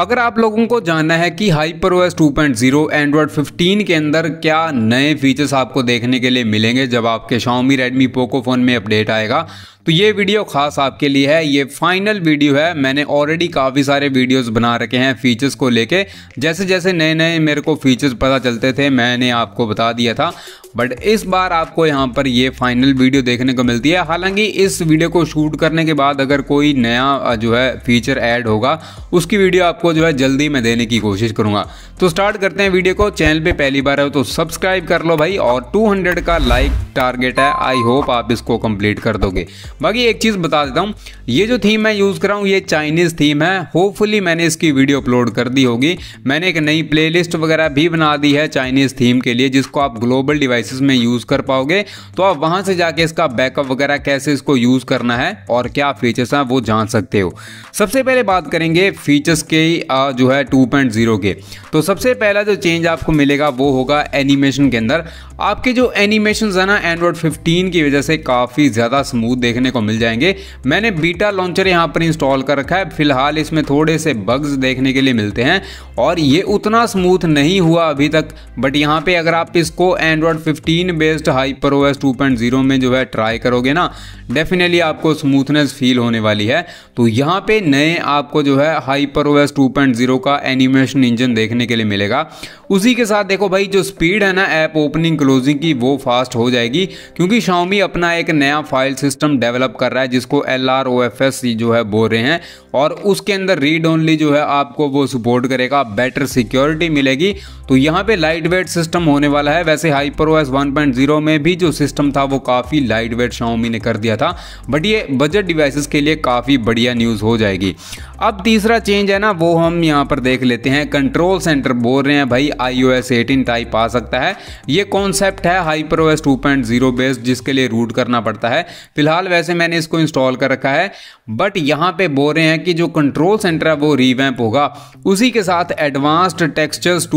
अगर आप लोगों को जानना है कि हाइपर ओएस 2.0 एंड्रॉयड फिफ्टीन के अंदर क्या नए फीचर्स आपको देखने के लिए मिलेंगे जब आपके शाओमी रेडमी पोको फ़ोन में अपडेट आएगा तो ये वीडियो खास आपके लिए है ये फाइनल वीडियो है मैंने ऑलरेडी काफ़ी सारे वीडियोस बना रखे हैं फीचर्स को लेके जैसे जैसे नए नए मेरे को फीचर्स पता चलते थे मैंने आपको बता दिया था बट इस बार आपको यहाँ पर ये फाइनल वीडियो देखने को मिलती है हालांकि इस वीडियो को शूट करने के बाद अगर कोई नया जो है फीचर ऐड होगा उसकी वीडियो आपको जो है जल्दी मैं देने की कोशिश करूँगा तो स्टार्ट करते हैं वीडियो को चैनल पे पहली बार है तो सब्सक्राइब कर लो भाई और 200 का लाइक टारगेट है आई होप आप इसको कंप्लीट कर दोगे बाकी एक चीज़ बता देता हूँ ये जो थीम मैं यूज़ कर रहा हूँ ये चाइनीज़ थीम है होपफुली मैंने इसकी वीडियो अपलोड कर दी होगी मैंने एक नई प्लेलिस्ट वगैरह भी बना दी है चाइनीज़ थीम के लिए जिसको आप ग्लोबल डिवाइसेस में यूज़ कर पाओगे तो आप वहाँ से जाके इसका बैकअप वगैरह कैसे इसको यूज़ करना है और क्या फीचर्स हैं वो जान सकते हो सबसे पहले बात करेंगे फीचर्स के जो है टू के तो सबसे पहला जो चेंज आपको मिलेगा वो होगा एनिमेशन के अंदर आपके जो एनिमेशन है ना एंड्रॉयड 15 की वजह से काफ़ी ज़्यादा स्मूथ देखने देखने को मिल जाएंगे मैंने बीटा लॉन्चर यहाँ पर इंस्टॉल कर रखा है फिलहाल इसमें थोड़े से बग्स देखने के लिए मिलते हैं और ये उतना स्मूथ नहीं हुआ अभी तक बट यहाँ पे अगर आप इसको Android 15 based HyperOS में जो है ट्राई करोगे ना डेफिनेटली आपको स्मूथनेस फील होने वाली है तो यहाँ पे नए आपको जो है हाई प्रो एस का एनिमेशन इंजन देखने के लिए मिलेगा उसी के साथ देखो भाई जो स्पीड है ना ऐप ओपनिंग क्लोजिंग की वो फास्ट हो जाएगी क्योंकि शाओमी अपना एक नया फाइल सिस्टम डेवलप डेवलप कर रहा है जिसको L R O F S जो है बोल रहे हैं और उसके अंदर रीड ओनली जो है आपको वो सपोर्ट करेगा बेटर सिक्योरिटी मिलेगी तो यहाँ पे लाइट वेट सिस्टम होने वाला है वैसे HyperOS one point zero में भी जो सिस्टम था वो काफ़ी लाइट वेट शाओमी ने कर दिया था बट ये बजट डिवाइसेस के लिए काफ़ी बढ़िया न्यूज़ हो जाएगी अब तीसरा चेंज है ना वो हम यहाँ पर देख लेते हैं कंट्रोल सेंटर बोल रहे हैं भाई iOS eighteen type आ सकता है ये कॉन्सेप्ट है HyperOS two point zero based जिसके लिए रूट करना पड़ता है फिलहाल वैसे मैंने इसको इंस्टॉल कर रखा है बट यहाँ पे बोल रहे हैं कि जो कंट्रोल सेंटर है वो रीवैम्प होगा उसी के साथ एडवांस्ड टेक्सचर्स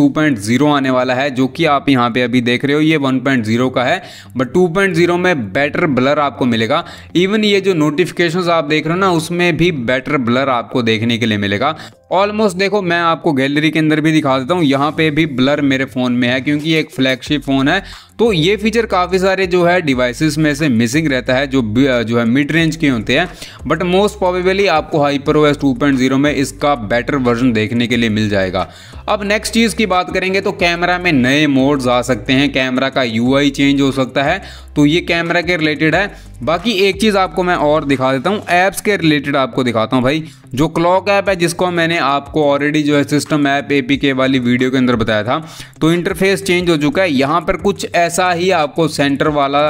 जीरो आने वाला है जो कि आप यहाँ पे अभी देख रहे हो ये वन पॉइंट जीरो का है बट टू पॉइंट जीरो में बेटर ब्लर आपको मिलेगा इवन ये जो नोटिफिकेशन आप देख रहे हो ना उसमें भी बेटर ब्लर आपको देख देखने के लिए मिलेगा ऑलमोस्ट देखो मैं आपको गैलरी के अंदर भी दिखा देता हूँ यहाँ पे भी ब्लर मेरे फ़ोन में है क्योंकि एक फ्लैगशिप फ़ोन है तो ये फीचर काफ़ी सारे जो है डिवाइसेस में से मिसिंग रहता है जो जो है मिड रेंज के होते हैं बट मोस्ट पॉबेबली आपको HyperOS 2.0 two point zero में इसका बेटर वर्जन देखने के लिए मिल जाएगा अब नेक्स्ट चीज़ की बात करेंगे तो कैमरा में नए मोड्स आ सकते हैं कैमरा का यू चेंज हो सकता है तो ये कैमरा के रिलेटेड है बाकी एक चीज़ आपको मैं और दिखा देता हूँ एप्स के रिलेटेड आपको दिखाता हूँ भाई जो क्लॉक ऐप है जिसको मैंने आपको ऑलरेडी जो है सिस्टम ऐप के वाली वीडियो के अंदर बताया था तो इंटरफेस चेंज हो चुका है यहाँ पर कुछ ऐसा ही आपको सेंटर वाला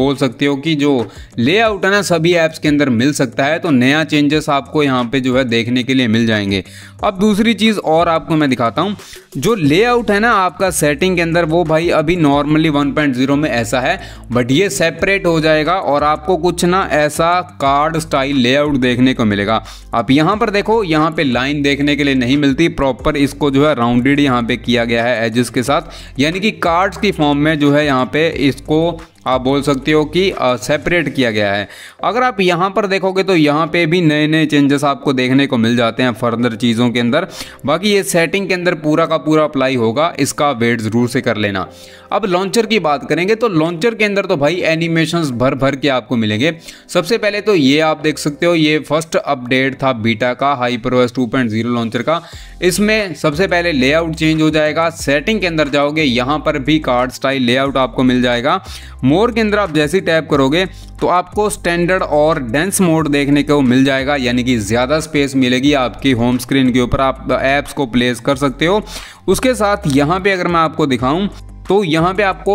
बोल सकते हो कि जो लेआउट है ना सभी ऐप्स के अंदर मिल सकता है तो नया चेंजेस आपको यहाँ पे जो है देखने के लिए मिल जाएंगे अब दूसरी चीज़ और आपको मैं दिखाता हूँ जो लेआउट है ना आपका सेटिंग के अंदर वो भाई अभी नॉर्मली 1.0 में ऐसा है बट ये सेपरेट हो जाएगा और आपको कुछ ना ऐसा कार्ड स्टाइल लेआउट देखने को मिलेगा आप यहाँ पर देखो यहाँ पे लाइन देखने के लिए नहीं मिलती प्रॉपर इसको जो है राउंडेड यहाँ पे किया गया है एजेस के साथ यानी कि कार्ड्स की फॉर्म में जो है यहाँ पे इसको आप बोल सकते हो कि सेपरेट किया गया है अगर आप यहाँ पर देखोगे तो यहाँ पे भी नए नए चेंजेस आपको देखने को मिल जाते हैं फर्दर चीज़ों के अंदर बाकी ये सेटिंग के अंदर पूरा का पूरा अप्लाई होगा इसका वेट ज़रूर से कर लेना अब लॉन्चर की बात करेंगे तो लॉन्चर के अंदर तो भाई एनिमेशन भर भर के आपको मिलेंगे सबसे पहले तो ये आप देख सकते हो ये फर्स्ट अपडेट था बीटा का पॉइंट जीरो लॉन्चर का इसमें सबसे पहले लेआउट चेंज हो जाएगा सेटिंग के अंदर जाओगे यहाँ पर भी कार्ड स्टाइल लेआउट आपको मिल जाएगा मोर के अंदर आप जैसे टैप करोगे तो आपको स्टैंडर्ड और डेंस मोड देखने को मिल जाएगा यानी कि ज़्यादा स्पेस मिलेगी आपकी होम स्क्रीन के ऊपर आप ऐप्स को प्लेस कर सकते हो उसके साथ यहाँ पे अगर मैं आपको दिखाऊं तो यहाँ पे आपको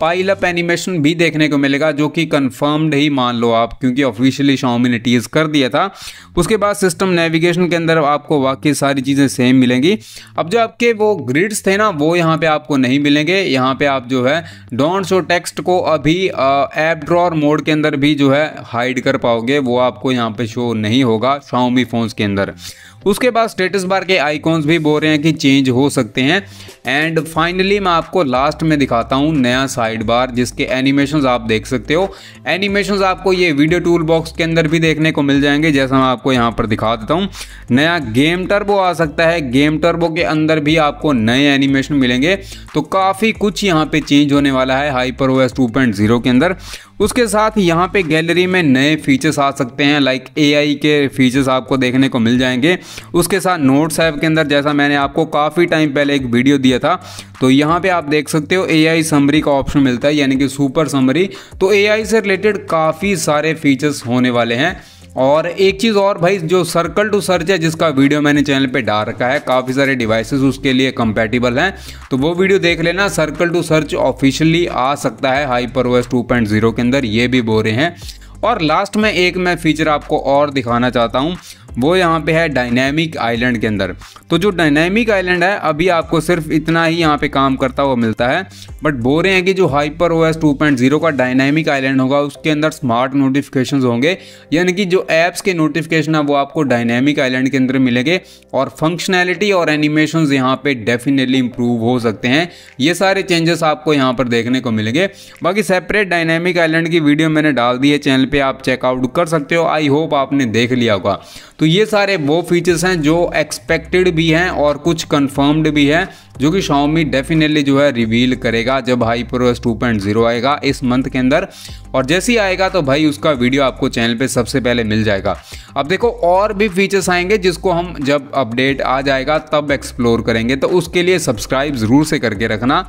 पाइल अप एनिमेशन भी देखने को मिलेगा जो कि कंफर्म्ड ही मान लो आप क्योंकि ऑफिशियली शॉमी ने टीज कर दिया था उसके बाद सिस्टम नेविगेशन के अंदर आपको वाकई सारी चीज़ें सेम मिलेंगी अब जो आपके वो ग्रिड्स थे ना वो यहाँ पे आपको नहीं मिलेंगे यहाँ पे आप जो है डॉन्ट शो टेक्स्ट को अभी ऐप ड्रॉर मोड के अंदर भी जो है हाइड कर पाओगे वो आपको यहाँ पर शो नहीं होगा शाओमी फ़ोन्स के अंदर उसके बाद स्टेटस बार के आइकॉन्स भी बोल रहे हैं कि चेंज हो सकते हैं एंड फाइनली मैं आपको लास्ट लास्ट में दिखाता हूँ नया साइड बार जिसके एनिमेशन आप देख सकते हो एनिमेशन आपको ये वीडियो टूल बॉक्स के अंदर भी देखने को मिल जाएंगे जैसा मैं आपको यहाँ पर दिखा देता हूँ नया गेम टर्बो आ सकता है गेम टर्बो के अंदर भी आपको नए एनिमेशन मिलेंगे तो काफ़ी कुछ यहाँ पे चेंज होने वाला है हाइपर ओ एस के अंदर उसके साथ यहाँ पे गैलरी में नए फीचर्स आ सकते हैं लाइक एआई के फीचर्स आपको देखने को मिल जाएंगे उसके साथ नोट्स ऐप के अंदर जैसा मैंने आपको काफ़ी टाइम पहले एक वीडियो दिया था तो यहाँ पे आप देख सकते हो एआई समरी का ऑप्शन मिलता है यानी कि सुपर समरी तो एआई से रिलेटेड काफ़ी सारे फीचर्स होने वाले हैं और एक चीज़ और भाई जो सर्कल टू सर्च है जिसका वीडियो मैंने चैनल पे डाल रखा है काफ़ी सारे डिवाइसेस उसके लिए कंपेटिबल हैं तो वो वीडियो देख लेना सर्कल टू सर्च ऑफिशियली आ सकता है HyperOS 2.0 two point zero के अंदर ये भी बोरे हैं और लास्ट में एक मैं फीचर आपको और दिखाना चाहता हूँ वो यहाँ पे है डायनेमिक आइलैंड के अंदर तो जो डायनेमिक आइलैंड है अभी आपको सिर्फ इतना ही यहाँ पे काम करता हुआ मिलता है बट बोल रहे हैं कि जो हाइपर ओ एस का डायनेमिक आइलैंड होगा उसके अंदर स्मार्ट नोटिफिकेशन होंगे यानी कि जो ऐप्स के नोटिफिकेशन है वो आपको डायनेमिक आइलैंड के अंदर मिलेंगे और फंक्शनैलिटी और एनिमेशन यहाँ पे डेफिनेटली इंप्रूव हो सकते हैं ये सारे चेंजेस आपको यहाँ पर देखने को मिलेंगे बाकी सेपरेट डायनेमिक आइलैंड की वीडियो मैंने डाल दी है चैनल पर आप चेकआउट कर सकते हो आई होप आपने देख लिया होगा तो तो ये सारे वो फीचर्स हैं जो एक्सपेक्टेड भी हैं और कुछ कंफर्म्ड भी हैं जो कि Xiaomi डेफिनेटली जो है रिवील करेगा जब HyperOS two point zero आएगा इस मंथ के अंदर और जैसे ही आएगा तो भाई उसका वीडियो आपको चैनल पे सबसे पहले मिल जाएगा अब देखो और भी फीचर्स आएंगे जिसको हम जब अपडेट आ जाएगा तब एक्सप्लोर करेंगे तो उसके लिए सब्सक्राइब ज़रूर से करके रखना